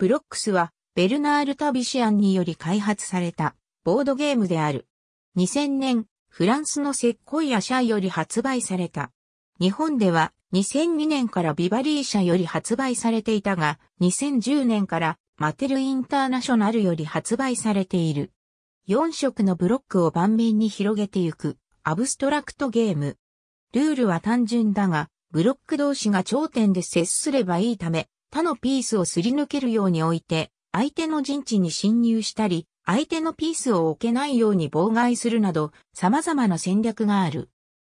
ブロックスは、ベルナール・タビシアンにより開発された、ボードゲームである。2000年、フランスのセッコイア社より発売された。日本では、2002年からビバリー社より発売されていたが、2010年からマテルインターナショナルより発売されている。4色のブロックを盤面に広げていくアブストラクトゲーム。ルールは単純だが、ブロック同士が頂点で接すればいいため、他のピースをすり抜けるように置いて、相手の陣地に侵入したり、相手のピースを置けないように妨害するなど、様々な戦略がある。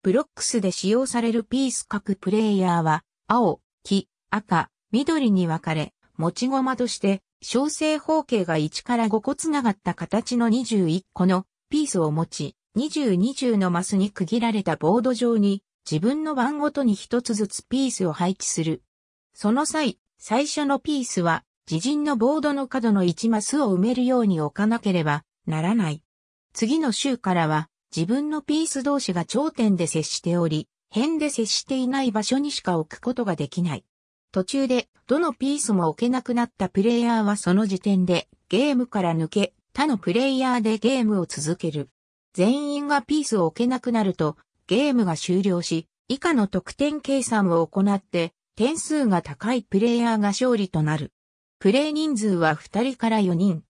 ブロックスで使用されるピース各プレイヤーは、青、黄、赤、緑に分かれ、持ち駒として、小正方形が1から5個つながった形の21個のピースを持ち、2020のマスに区切られたボード上に自分の番ごとに一つずつピースを配置する。その際、最初のピースは、自陣のボードの角の1マスを埋めるように置かなければならない。次の週からは、自分のピース同士が頂点で接しており、辺で接していない場所にしか置くことができない。途中で、どのピースも置けなくなったプレイヤーはその時点で、ゲームから抜け、他のプレイヤーでゲームを続ける。全員がピースを置けなくなると、ゲームが終了し、以下の得点計算を行って、点数が高いプレイヤーが勝利となる。プレイ人数は2人から4人。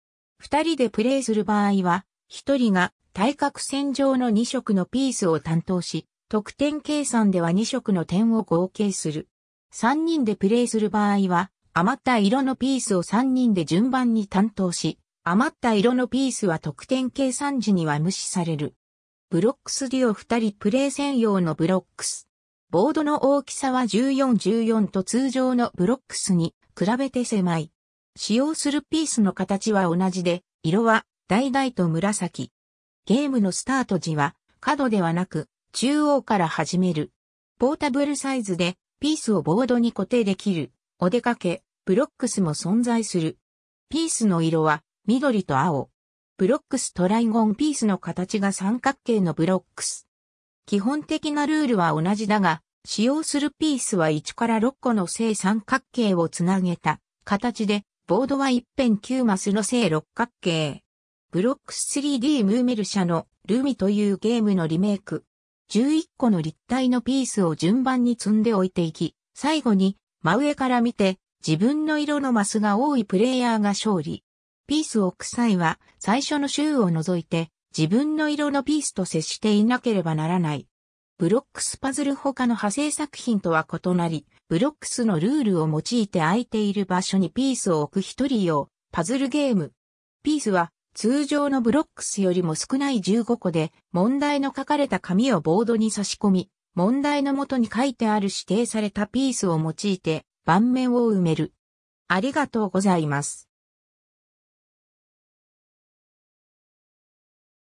2人でプレイする場合は、1人が対角線上の2色のピースを担当し、得点計算では2色の点を合計する。3人でプレイする場合は、余った色のピースを3人で順番に担当し、余った色のピースは得点計算時には無視される。ブロックスデュオ2人プレイ専用のブロックス。ボードの大きさは1414と通常のブロックスに比べて狭い。使用するピースの形は同じで、色は橙と紫。ゲームのスタート時は角ではなく中央から始める。ポータブルサイズでピースをボードに固定できる。お出かけ、ブロックスも存在する。ピースの色は緑と青。ブロックストライゴンピースの形が三角形のブロックス。基本的なルールは同じだが、使用するピースは1から6個の正三角形をつなげた形で、ボードは一辺9マスの正六角形。ブロックス 3D ムーメル社のルミというゲームのリメイク。11個の立体のピースを順番に積んでおいていき、最後に真上から見て自分の色のマスが多いプレイヤーが勝利。ピースを置く際は最初の周を除いて自分の色のピースと接していなければならない。ブロックスパズル他の派生作品とは異なり、ブロックスのルールを用いて空いている場所にピースを置く一人用、パズルゲーム。ピースは通常のブロックスよりも少ない15個で、問題の書かれた紙をボードに差し込み、問題の元に書いてある指定されたピースを用いて、盤面を埋める。ありがとうございます。